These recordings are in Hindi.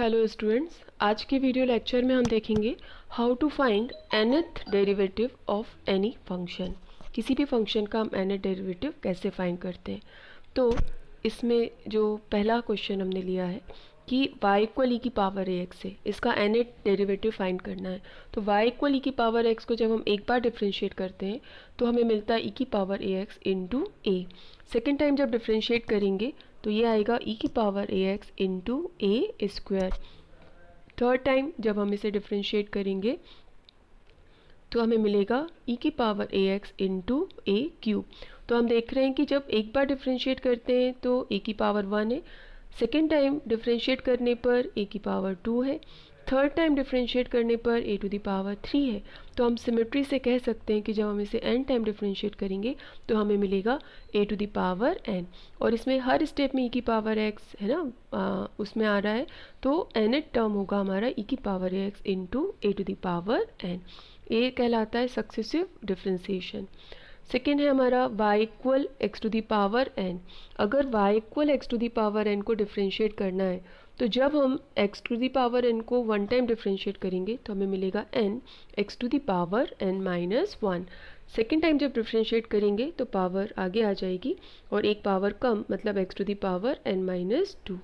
हेलो स्टूडेंट्स आज के वीडियो लेक्चर में हम देखेंगे how to find nth derivative of any function किसी भी फंक्शन का हम एनथ डेरिवेटिव कैसे फाइंड करते हैं तो इसमें जो पहला क्वेश्चन हमने लिया है कि y इक्वल ई e की पावर ए एक्स है इसका एनथ डेरिवेटिव फाइंड करना है तो y इक्वल ई e की पावर एक्स को जब हम एक बार डिफ्रेंशिएट करते हैं तो हमें मिलता है ई e की power A X into A second time जब डिफ्रेंशिएट करेंगे तो ये आएगा e की power A X into A square third time जब हम इसे डिफ्रेंशिएट करेंगे तो हमें मिलेगा e की power A X into A cube तो हम देख रहे हैं कि जब एक बार डिफ्रेंशिएट करते हैं तो ए e की पावर वन है सेकेंड टाइम डिफ्रेंशिएट करने पर ए e की पावर टू है थर्ड टाइम डिफ्रेंशिएट करने पर A to the power three है तो हम सिमेट्री से कह सकते हैं कि जब हम इसे एन टाइम डिफ्रेंशिएट करेंगे तो हमें मिलेगा A to the power N और इसमें हर स्टेप में ई e की पावर एक्स है ना आ, उसमें आ रहा है तो एन एट टर्म होगा हमारा ई e की power X into A to the power N ए कहलाता है सक्सेसिव डिफ्रेंसीशन सेकेंड है हमारा Y equal X to the power N अगर Y equal X to the power N को डिफ्रेंशिएट करना है तो जब हम X to the power N को वन टाइम डिफ्रेंशिएट करेंगे तो हमें मिलेगा N X to the power N minus one second time जब डिफ्रेंशिएट करेंगे तो पावर आगे आ जाएगी और एक पावर कम मतलब X to the power N minus two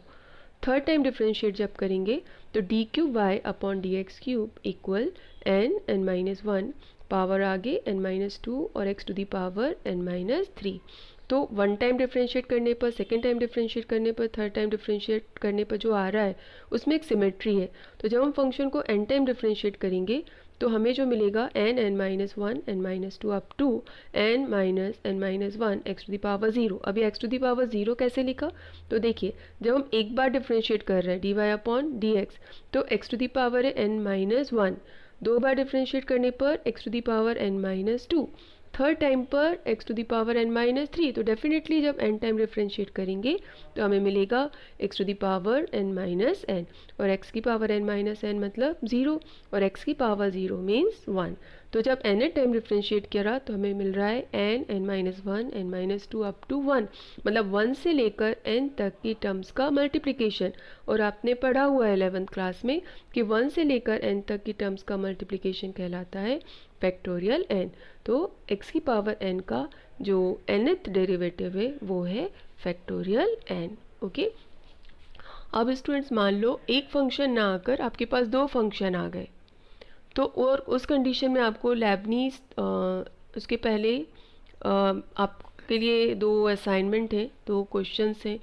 third time differentiate जब करेंगे तो D cube Y upon D X cube equal N N minus one power आगे एन माइनस टू और X to the power N minus three तो वन टाइम डिफ्रेंशिएट करने पर सेकेंड टाइम डिफ्रेंशिएट करने पर थर्ड टाइम डिफ्रेंशिएट करने पर जो आ रहा है उसमें एक सिमेट्री है तो जब हम फंक्शन को एन टाइम डिफ्रेंशिएट करेंगे तो हमें जो मिलेगा N N minus one N minus two up to N minus N minus one X to the power zero अभी X to the power zero कैसे लिखा तो देखिए जब हम एक बार डिफ्रेंशिएट कर रहे हैं D Y upon D X तो एक्स टू दी पावर है एन माइनस वन दो बार डिफ्रेंशिएट करने पर X to the power N minus two third time पर X to the power N minus three तो डेफिनेटली जब एन टाइम डिफ्रेंशिएट करेंगे तो हमें मिलेगा X to the power N minus N और एक्स की पावर एन माइनस एन मतलब ज़ीरो और एक्स की पावर ज़ीरो मीन्स वन तो जब एन एट टाइम डिफ्रेंशिएट करा तो हमें मिल रहा है N N minus one N minus two up to one मतलब वन से लेकर एन तक की टर्म्स का मल्टीप्लिकेशन और आपने पढ़ा हुआ है एलेवंथ क्लास में कि वन से लेकर एन तक की टर्म्स का मल्टीप्लिकेशन कहलाता है फैक्टोरियल एन तो एक्स की पावर एन का जो एथ डेरिवेटिव है वो है फैक्टोरियल एन ओके अब स्टूडेंट्स मान लो एक फंक्शन ना आकर आपके पास दो फंक्शन आ गए तो और उस कंडीशन में आपको लेबनीज उसके पहले आपके लिए दो असाइनमेंट हैं दो क्वेश्चन हैं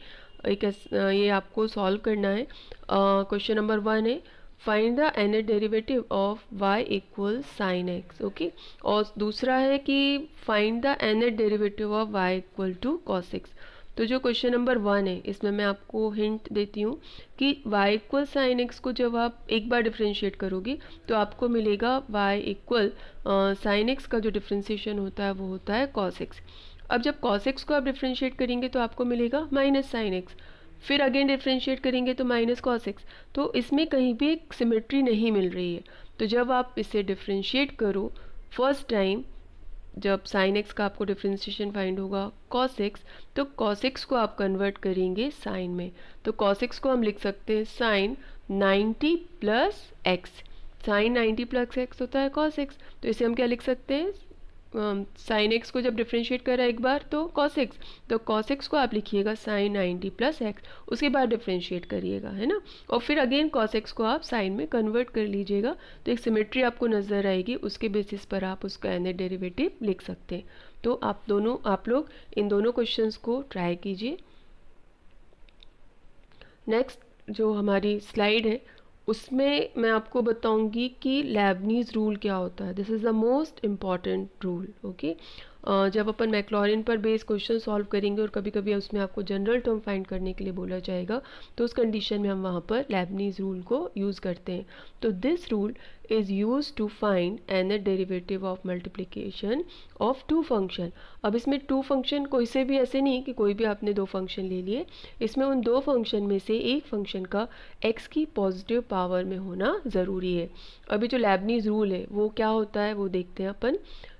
एक ये आपको सॉल्व करना है क्वेश्चन नंबर वन है find the nth derivative of Y equal sine X okay और दूसरा है कि find the nth derivative of Y equal to cos x तो जो क्वेश्चन नंबर वन है इसमें मैं आपको हिंट देती हूँ कि y इक्वल साइन एक्स को जब आप एक बार डिफ्रेंशिएट करोगे तो आपको मिलेगा y इक्वल साइन एक्स का जो डिफ्रेंशिएशन होता है वो होता है कॉस एक्स अब जब कॉस एक्स को आप डिफ्रेंशिएट करेंगे तो आपको मिलेगा माइनस साइन एक्स फिर अगेन डिफ्रेंशिएट करेंगे तो माइनस कॉस एक्स तो इसमें कहीं भी एक सिमेट्री नहीं मिल रही है तो जब आप इसे डिफ्रेंशिएट करो फर्स्ट टाइम जब साइन एक्स का आपको डिफ्रेंसीशन फाइंड होगा कॉस एक्स तो कॉस एक्स को आप कन्वर्ट करेंगे साइन में तो कॉस एक्स को हम लिख सकते हैं sine 90 plus x sine 90 plus x होता है कॉस एक्स तो इसे हम क्या लिख सकते हैं साइन एक्स को जब डिफ्रेंशिएट करा एक बार तो कॉस एक्स तो कॉस एक्स को आप लिखिएगा साइन नाइन्टी प्लस एक्स उसके बाद डिफ्रेंशिएट करिएगा है ना और फिर अगेन कॉस एक्स को आप साइन में कन्वर्ट कर लीजिएगा तो एक सिमेट्री आपको नज़र आएगी उसके बेसिस पर आप उसका एन डेरिवेटिव लिख सकते हैं तो आप दोनों आप लोग इन दोनों क्वेश्चन को ट्राई कीजिए नेक्स्ट जो हमारी स्लाइड है उसमें मैं आपको बताऊंगी कि लेबनीज़ रूल क्या होता है this is the most important rule okay जब अपन मैक्लोरिन पर बेस क्वेश्चन सॉल्व करेंगे और कभी कभी उसमें आपको जनरल टर्म फाइंड करने के लिए बोला जाएगा तो उस कंडीशन में हम वहाँ पर लेबनीज रूल को यूज़ करते हैं तो this rule is use to find n a derivative of multiplication of two function अब इसमें टू फंक्शन कोई से भी ऐसे नहीं कि कोई भी आपने दो फंक्शन ले लिए इसमें उन दो फंक्शन में से एक फंक्शन का एक्स की पॉजिटिव पावर में होना ज़रूरी है अभी जो लेबनीज रूल है वो क्या होता है वो देखते हैं अपन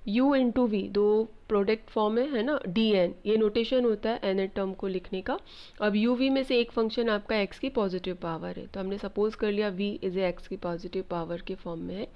यू एन टू वी दो प्रोडक्ट फॉर्म है है ना डी एन ये नोटेशन होता है एन एड टर्म को लिखने का अब यू वी में से एक फंक्शन आपका एक्स की पॉजिटिव पावर है तो हमने सपोज कर लिया वी इज एक्स की पॉजिटिव पावर के फॉर्म में है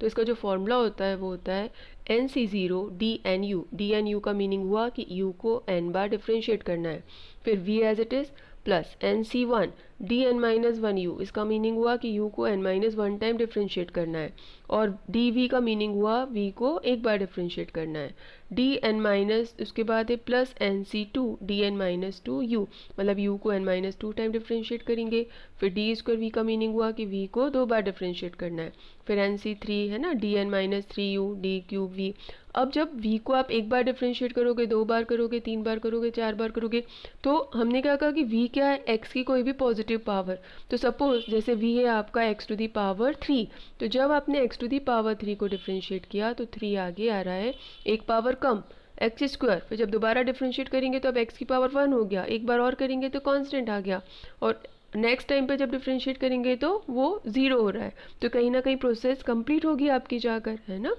तो इसका जो फॉर्मूला होता है वो होता है n c zero d n u d n u का मीनिंग हुआ कि यू को एन बार डिफ्रेंशिएट करना है फिर v as it is plus n c one d n minus one u इसका मीनिंग हुआ कि यू को n minus one time differentiate करना है और डी वी का मीनिंग हुआ वी को एक बार डिफ्रेंशिएट करना है डी एन माइनस उसके बाद है plus n c two d n minus two u मतलब यू को n minus two time differentiate करेंगे फिर डी स्क्वायर वी का मीनिंग हुआ कि वी को दो बार डिफ्रेंशिएट करना है फिर एन सी थ्री है ना d n minus three u d cube v अब जब वी को आप एक बार डिफ्रेंशिएट करोगे दो बार करोगे तीन बार करोगे चार बार करोगे तो हमने क्या कहा कि वी क्या है एक्स की कोई भी पॉजिटिव डेरिवेटिव पावर तो सपोज़ जैसे v है आपका x to the power three तो जब आपने x to the power three को डिफ्रेंशिएट किया तो थ्री आगे आ रहा है एक पावर कम एक्स स्क्वायर फिर जब दोबारा डिफ्रेंशिएट करेंगे तो अब एक्स की पावर वन हो गया एक बार और करेंगे तो कांस्टेंट आ गया और नेक्स्ट टाइम पे जब डिफ्रेंशिएट करेंगे तो वो ज़ीरो हो रहा है तो कहीं ना कहीं प्रोसेस कंप्लीट होगी आपकी जाकर है ना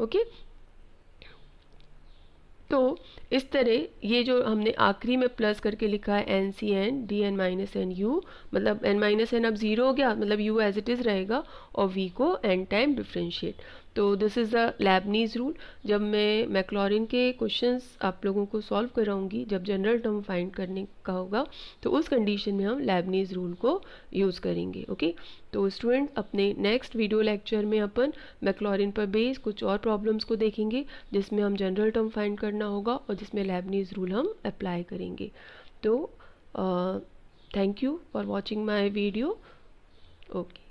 ओके okay? तो इस तरह ये जो हमने आखिरी में प्लस करके लिखा है n c n d n minus n u मतलब एन माइनस एन अब ज़ीरो हो गया मतलब यू एज इट इज़ रहेगा और वी को एन टाइम डिफ्रेंशिएट तो this is the Leibniz rule जब मैं मैक्लोरिन के क्वेश्चंस आप लोगों को सॉल्व कराऊंगी जब जनरल टर्म फाइंड करने का होगा तो उस कंडीशन में हम लैबनीज रूल को यूज़ करेंगे ओके okay? तो स्टूडेंट अपने नेक्स्ट वीडियो लेक्चर में अपन मैक्लोरिन पर बेस कुछ और प्रॉब्लम्स को देखेंगे जिसमें हम जनरल टर्म फाइंड करना होगा और जिसमें लैबनीज रूल हम अप्लाई करेंगे तो thank you for watching my video okay